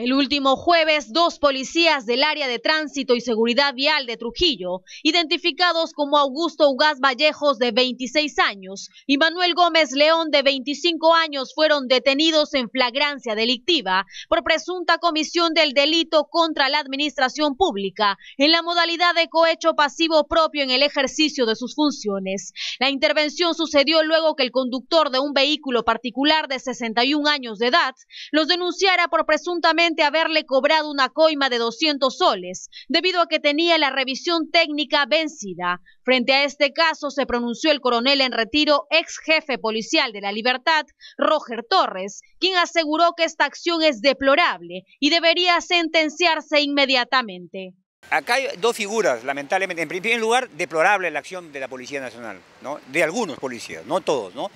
El último jueves, dos policías del área de tránsito y seguridad vial de Trujillo, identificados como Augusto Ugaz Vallejos de 26 años y Manuel Gómez León de 25 años, fueron detenidos en flagrancia delictiva por presunta comisión del delito contra la administración pública en la modalidad de cohecho pasivo propio en el ejercicio de sus funciones. La intervención sucedió luego que el conductor de un vehículo particular de 61 años de edad los denunciara por presuntamente haberle cobrado una coima de 200 soles, debido a que tenía la revisión técnica vencida. Frente a este caso se pronunció el coronel en retiro, ex jefe policial de la libertad, Roger Torres, quien aseguró que esta acción es deplorable y debería sentenciarse inmediatamente. Acá hay dos figuras, lamentablemente. En primer lugar, deplorable la acción de la Policía Nacional, ¿no? de algunos policías, no todos. ¿no?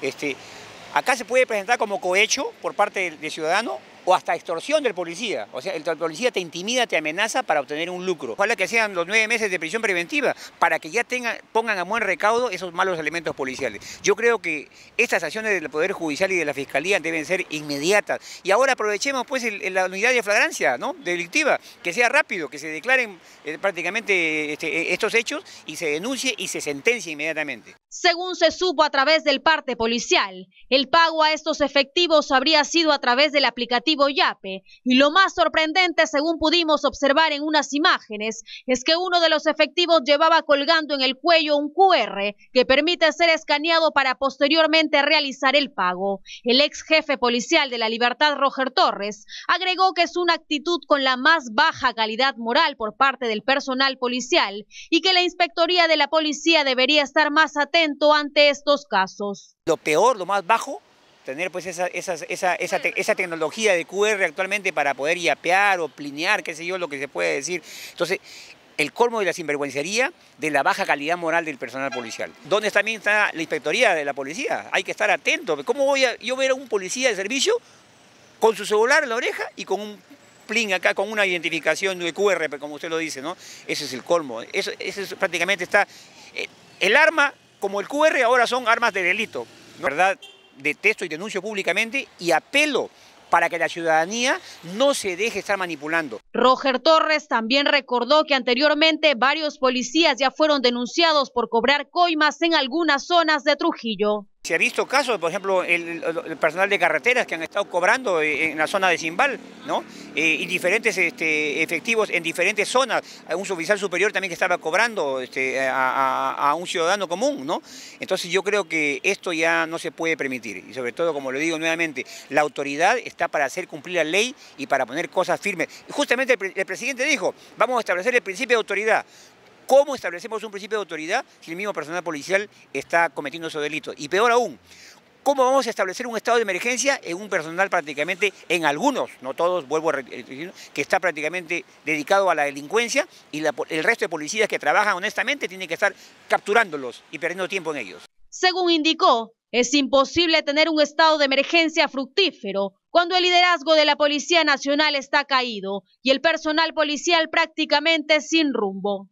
Este, acá se puede presentar como cohecho por parte del ciudadano o hasta extorsión del policía. O sea, el policía te intimida, te amenaza para obtener un lucro. Ojalá que sean los nueve meses de prisión preventiva para que ya tengan, pongan a buen recaudo esos malos elementos policiales. Yo creo que estas acciones del Poder Judicial y de la Fiscalía deben ser inmediatas. Y ahora aprovechemos pues la unidad de flagrancia ¿no? delictiva, que sea rápido, que se declaren eh, prácticamente este, eh, estos hechos y se denuncie y se sentencie inmediatamente. Según se supo a través del parte policial, el pago a estos efectivos habría sido a través del aplicativo y lo más sorprendente, según pudimos observar en unas imágenes, es que uno de los efectivos llevaba colgando en el cuello un QR que permite ser escaneado para posteriormente realizar el pago. El ex jefe policial de la Libertad, Roger Torres, agregó que es una actitud con la más baja calidad moral por parte del personal policial y que la Inspectoría de la Policía debería estar más atento ante estos casos. Lo peor, lo más bajo, tener pues esa, esa, esa, esa, tecnología de QR actualmente para poder yapear o plinear, qué sé yo, lo que se puede decir. Entonces, el colmo de la sinvergüencería de la baja calidad moral del personal policial. ¿Dónde también está la inspectoría de la policía? Hay que estar atento. ¿Cómo voy a yo ver a un policía de servicio con su celular en la oreja y con un plin acá con una identificación de QR, pues, como usted lo dice, ¿no? Ese es el colmo. Eso, prácticamente está... Eh, el arma, como el QR, ahora son armas de delito, ¿verdad? detesto y denuncio públicamente y apelo para que la ciudadanía no se deje estar manipulando. Roger Torres también recordó que anteriormente varios policías ya fueron denunciados por cobrar coimas en algunas zonas de Trujillo. Se ha visto casos, por ejemplo, el, personal de carreteras que han estado cobrando eh, en la zona de Simbal, ¿no? Eh, y diferentes este, efectivos en diferentes zonas. Un oficial superior también que estaba cobrando este, a, un ciudadano común, ¿no? Entonces yo creo que esto ya no se puede permitir. Y sobre todo, como lo digo nuevamente, la autoridad está para hacer cumplir la ley y para poner cosas firmes. Justamente el presidente dijo, vamos a establecer el principio de autoridad. ¿Cómo establecemos un principio de autoridad si el mismo personal policial está cometiendo esos delitos? Y peor aún, ¿Cómo vamos a establecer un estado de emergencia en un personal prácticamente, en algunos, no todos, vuelvo a repetir, eh, que está prácticamente dedicado a la delincuencia y el resto de policías que trabajan honestamente tienen que estar capturándolos y perdiendo tiempo en ellos? Según indicó, es imposible tener un estado de emergencia fructífero cuando el liderazgo de la Policía Nacional está caído y el personal policial prácticamente sin rumbo.